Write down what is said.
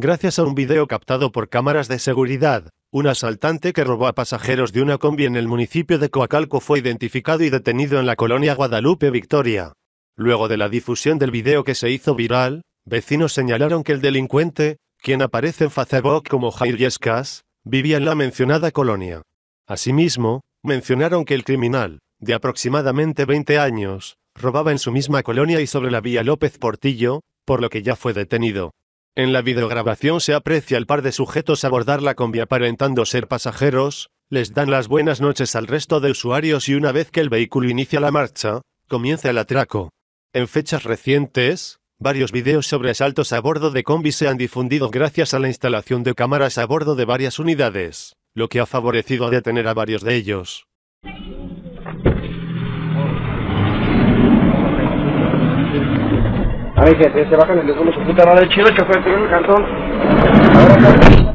Gracias a un video captado por cámaras de seguridad, un asaltante que robó a pasajeros de una combi en el municipio de Coacalco fue identificado y detenido en la colonia Guadalupe Victoria. Luego de la difusión del video que se hizo viral, vecinos señalaron que el delincuente, quien aparece en Facebook como Jair Yescas, vivía en la mencionada colonia. Asimismo, mencionaron que el criminal, de aproximadamente 20 años, robaba en su misma colonia y sobre la vía López Portillo, por lo que ya fue detenido. En la videograbación se aprecia el par de sujetos abordar la combi aparentando ser pasajeros, les dan las buenas noches al resto de usuarios y una vez que el vehículo inicia la marcha, comienza el atraco. En fechas recientes, varios videos sobre asaltos a bordo de combi se han difundido gracias a la instalación de cámaras a bordo de varias unidades, lo que ha favorecido a detener a varios de ellos. hay gente, se bajan el damos su puta madre, chido, que fue el cartón. cantón.